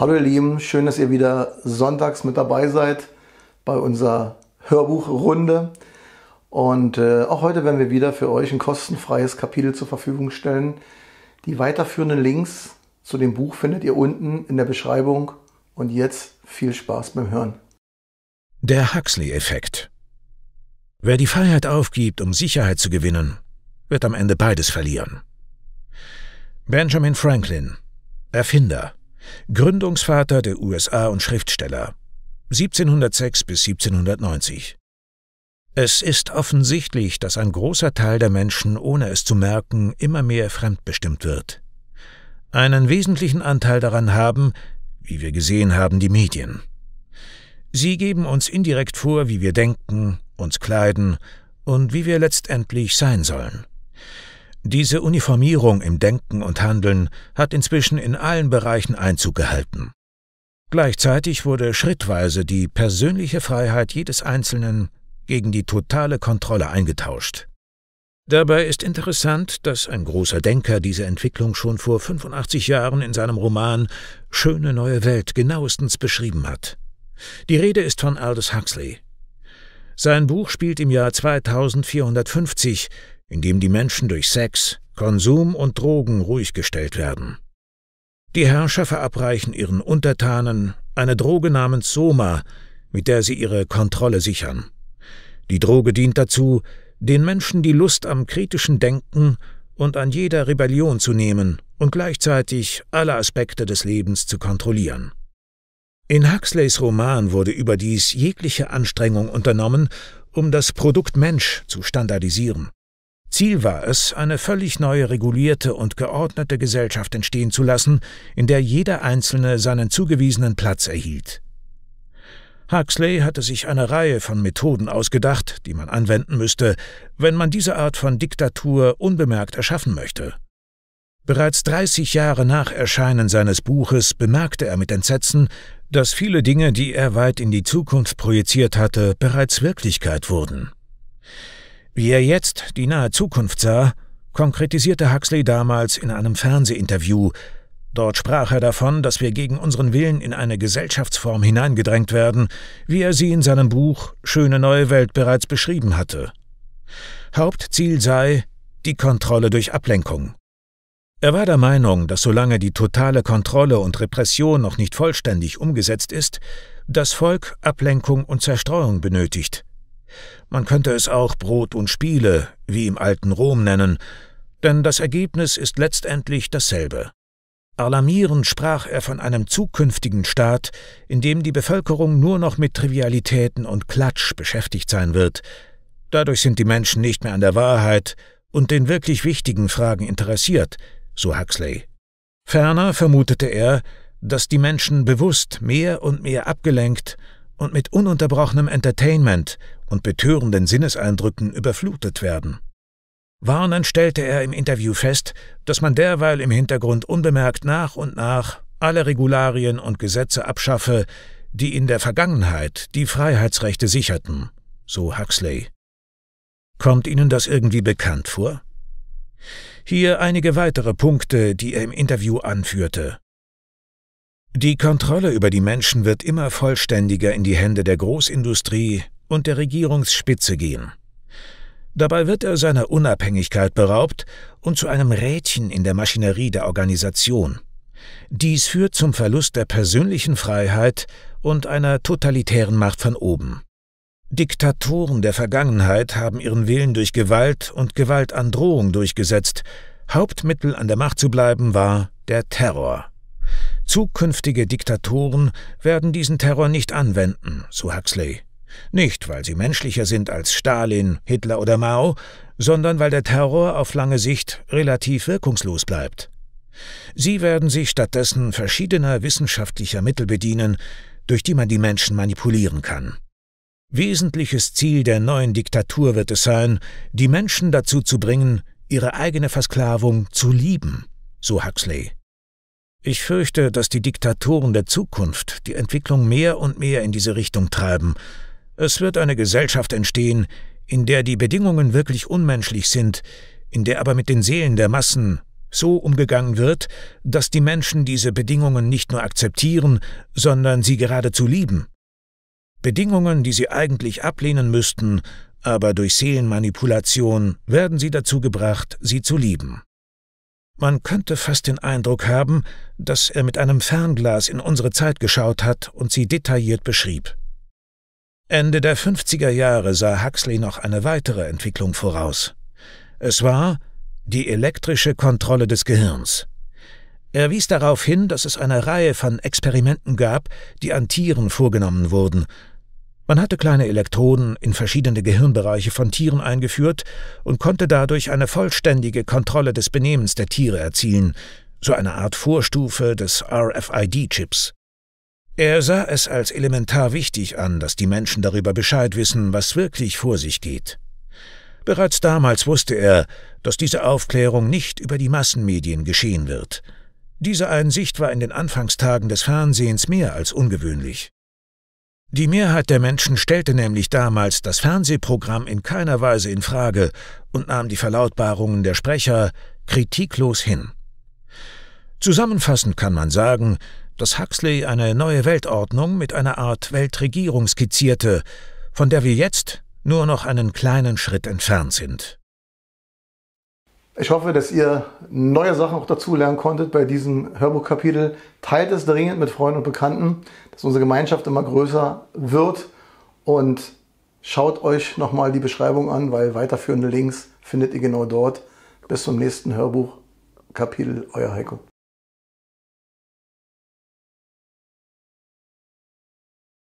Hallo ihr Lieben, schön, dass ihr wieder sonntags mit dabei seid bei unserer Hörbuchrunde. Und äh, auch heute werden wir wieder für euch ein kostenfreies Kapitel zur Verfügung stellen. Die weiterführenden Links zu dem Buch findet ihr unten in der Beschreibung. Und jetzt viel Spaß beim Hören. Der Huxley-Effekt. Wer die Freiheit aufgibt, um Sicherheit zu gewinnen, wird am Ende beides verlieren. Benjamin Franklin, Erfinder Gründungsvater der USA und Schriftsteller, 1706 bis 1790. Es ist offensichtlich, dass ein großer Teil der Menschen, ohne es zu merken, immer mehr fremdbestimmt wird. Einen wesentlichen Anteil daran haben, wie wir gesehen haben, die Medien. Sie geben uns indirekt vor, wie wir denken, uns kleiden und wie wir letztendlich sein sollen. Diese Uniformierung im Denken und Handeln hat inzwischen in allen Bereichen Einzug gehalten. Gleichzeitig wurde schrittweise die persönliche Freiheit jedes Einzelnen gegen die totale Kontrolle eingetauscht. Dabei ist interessant, dass ein großer Denker diese Entwicklung schon vor 85 Jahren in seinem Roman Schöne neue Welt genauestens beschrieben hat. Die Rede ist von Aldous Huxley. Sein Buch spielt im Jahr 2450, in dem die Menschen durch Sex, Konsum und Drogen ruhig gestellt werden. Die Herrscher verabreichen ihren Untertanen eine Droge namens Soma, mit der sie ihre Kontrolle sichern. Die Droge dient dazu, den Menschen die Lust am kritischen Denken und an jeder Rebellion zu nehmen und gleichzeitig alle Aspekte des Lebens zu kontrollieren. In Huxleys Roman wurde überdies jegliche Anstrengung unternommen, um das Produkt Mensch zu standardisieren. Ziel war es, eine völlig neue regulierte und geordnete Gesellschaft entstehen zu lassen, in der jeder Einzelne seinen zugewiesenen Platz erhielt. Huxley hatte sich eine Reihe von Methoden ausgedacht, die man anwenden müsste, wenn man diese Art von Diktatur unbemerkt erschaffen möchte. Bereits 30 Jahre nach Erscheinen seines Buches bemerkte er mit Entsetzen, dass viele Dinge, die er weit in die Zukunft projiziert hatte, bereits Wirklichkeit wurden. Wie er jetzt die nahe Zukunft sah, konkretisierte Huxley damals in einem Fernsehinterview. Dort sprach er davon, dass wir gegen unseren Willen in eine Gesellschaftsform hineingedrängt werden, wie er sie in seinem Buch Schöne neue Welt bereits beschrieben hatte. Hauptziel sei die Kontrolle durch Ablenkung. Er war der Meinung, dass solange die totale Kontrolle und Repression noch nicht vollständig umgesetzt ist, das Volk Ablenkung und Zerstreuung benötigt. Man könnte es auch Brot und Spiele, wie im alten Rom nennen, denn das Ergebnis ist letztendlich dasselbe. Alarmierend sprach er von einem zukünftigen Staat, in dem die Bevölkerung nur noch mit Trivialitäten und Klatsch beschäftigt sein wird. Dadurch sind die Menschen nicht mehr an der Wahrheit und den wirklich wichtigen Fragen interessiert, so Huxley. Ferner vermutete er, dass die Menschen bewusst mehr und mehr abgelenkt und mit ununterbrochenem Entertainment und betörenden Sinneseindrücken überflutet werden. Warnend stellte er im Interview fest, dass man derweil im Hintergrund unbemerkt nach und nach alle Regularien und Gesetze abschaffe, die in der Vergangenheit die Freiheitsrechte sicherten, so Huxley. Kommt Ihnen das irgendwie bekannt vor? Hier einige weitere Punkte, die er im Interview anführte. Die Kontrolle über die Menschen wird immer vollständiger in die Hände der Großindustrie, und der Regierungsspitze gehen. Dabei wird er seiner Unabhängigkeit beraubt und zu einem Rädchen in der Maschinerie der Organisation. Dies führt zum Verlust der persönlichen Freiheit und einer totalitären Macht von oben. Diktatoren der Vergangenheit haben ihren Willen durch Gewalt und Gewaltandrohung durchgesetzt. Hauptmittel an der Macht zu bleiben war der Terror. Zukünftige Diktatoren werden diesen Terror nicht anwenden, so Huxley. Nicht, weil sie menschlicher sind als Stalin, Hitler oder Mao, sondern weil der Terror auf lange Sicht relativ wirkungslos bleibt. Sie werden sich stattdessen verschiedener wissenschaftlicher Mittel bedienen, durch die man die Menschen manipulieren kann. Wesentliches Ziel der neuen Diktatur wird es sein, die Menschen dazu zu bringen, ihre eigene Versklavung zu lieben, so Huxley. Ich fürchte, dass die Diktatoren der Zukunft die Entwicklung mehr und mehr in diese Richtung treiben, es wird eine Gesellschaft entstehen, in der die Bedingungen wirklich unmenschlich sind, in der aber mit den Seelen der Massen so umgegangen wird, dass die Menschen diese Bedingungen nicht nur akzeptieren, sondern sie geradezu lieben. Bedingungen, die sie eigentlich ablehnen müssten, aber durch Seelenmanipulation werden sie dazu gebracht, sie zu lieben. Man könnte fast den Eindruck haben, dass er mit einem Fernglas in unsere Zeit geschaut hat und sie detailliert beschrieb. Ende der 50er Jahre sah Huxley noch eine weitere Entwicklung voraus. Es war die elektrische Kontrolle des Gehirns. Er wies darauf hin, dass es eine Reihe von Experimenten gab, die an Tieren vorgenommen wurden. Man hatte kleine Elektroden in verschiedene Gehirnbereiche von Tieren eingeführt und konnte dadurch eine vollständige Kontrolle des Benehmens der Tiere erzielen, so eine Art Vorstufe des RFID-Chips. Er sah es als elementar wichtig an, dass die Menschen darüber Bescheid wissen, was wirklich vor sich geht. Bereits damals wusste er, dass diese Aufklärung nicht über die Massenmedien geschehen wird. Diese Einsicht war in den Anfangstagen des Fernsehens mehr als ungewöhnlich. Die Mehrheit der Menschen stellte nämlich damals das Fernsehprogramm in keiner Weise in Frage und nahm die Verlautbarungen der Sprecher kritiklos hin. Zusammenfassend kann man sagen, dass Huxley eine neue Weltordnung mit einer Art Weltregierung skizzierte, von der wir jetzt nur noch einen kleinen Schritt entfernt sind. Ich hoffe, dass ihr neue Sachen auch dazulernen konntet bei diesem Hörbuchkapitel. Teilt es dringend mit Freunden und Bekannten, dass unsere Gemeinschaft immer größer wird und schaut euch nochmal die Beschreibung an, weil weiterführende Links findet ihr genau dort. Bis zum nächsten Hörbuchkapitel, euer Heiko.